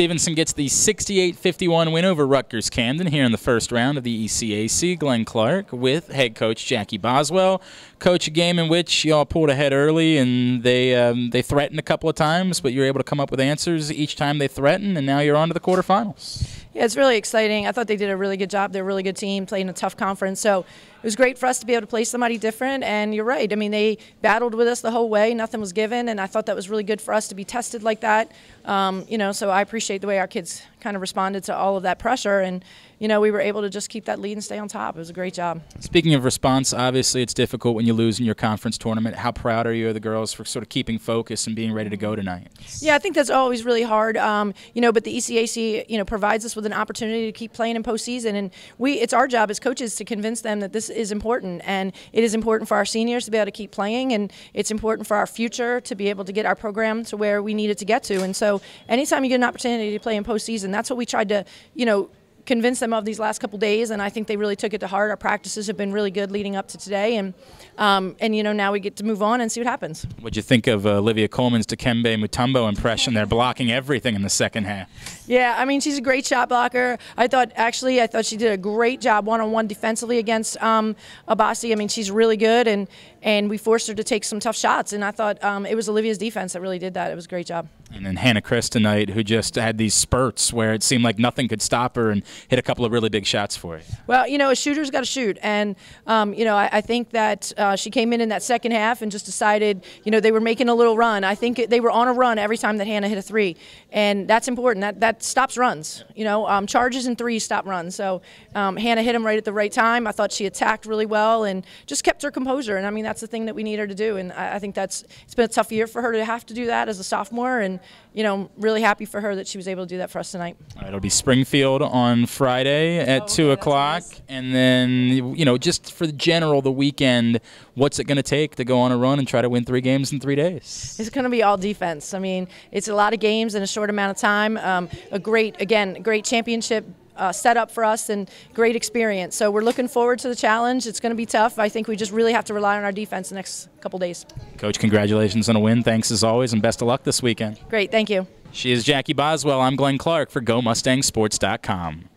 Stevenson gets the 68-51 win over Rutgers Camden here in the first round of the ECAC. Glenn Clark with head coach Jackie Boswell. Coach, a game in which y'all pulled ahead early and they um, they threatened a couple of times, but you were able to come up with answers each time they threatened, and now you're on to the quarterfinals. Yeah, it's really exciting. I thought they did a really good job. They're a really good team, playing a tough conference. So it was great for us to be able to play somebody different. And you're right. I mean, they battled with us the whole way. Nothing was given. And I thought that was really good for us to be tested like that. Um, you know, so I appreciate the way our kids kind of responded to all of that pressure. And you know, we were able to just keep that lead and stay on top. It was a great job. Speaking of response, obviously it's difficult when you lose in your conference tournament. How proud are you of the girls for sort of keeping focus and being ready to go tonight? Yeah, I think that's always really hard, um, you know, but the ECAC, you know, provides us with an opportunity to keep playing in postseason. And we, it's our job as coaches to convince them that this is important. And it is important for our seniors to be able to keep playing. And it's important for our future to be able to get our program to where we need it to get to. And so anytime you get an opportunity to play in postseason, that's what we tried to, you know, convinced them of these last couple days, and I think they really took it to heart. Our practices have been really good leading up to today, and um, and you know now we get to move on and see what happens. What'd you think of uh, Olivia Coleman's Dikembe Mutombo impression? They're blocking everything in the second half. Yeah, I mean she's a great shot blocker. I thought actually I thought she did a great job one on one defensively against um, Abasi. I mean she's really good, and and we forced her to take some tough shots, and I thought um, it was Olivia's defense that really did that. It was a great job and then Hannah Chris tonight, who just had these spurts where it seemed like nothing could stop her and hit a couple of really big shots for you. Well, you know, a shooter's got to shoot, and um, you know, I, I think that uh, she came in in that second half and just decided, you know, they were making a little run. I think they were on a run every time that Hannah hit a three, and that's important. That that stops runs. You know, um, charges and threes stop runs. So um, Hannah hit them right at the right time. I thought she attacked really well and just kept her composure. And I mean, that's the thing that we need her to do. And I, I think that's it's been a tough year for her to have to do that as a sophomore and you know, really happy for her that she was able to do that for us tonight. All right, it'll be Springfield on Friday at oh, two okay, o'clock, nice. and then you know, just for the general the weekend, what's it going to take to go on a run and try to win three games in three days? It's going to be all defense. I mean, it's a lot of games in a short amount of time. Um, a great, again, great championship uh, set up for us and great experience. So we're looking forward to the challenge. It's going to be tough. I think we just really have to rely on our defense the next couple days. Coach, congratulations on a win. Thanks as always, and best of luck this weekend. Great. Thank you. She is Jackie Boswell. I'm Glenn Clark for GoMustangSports.com.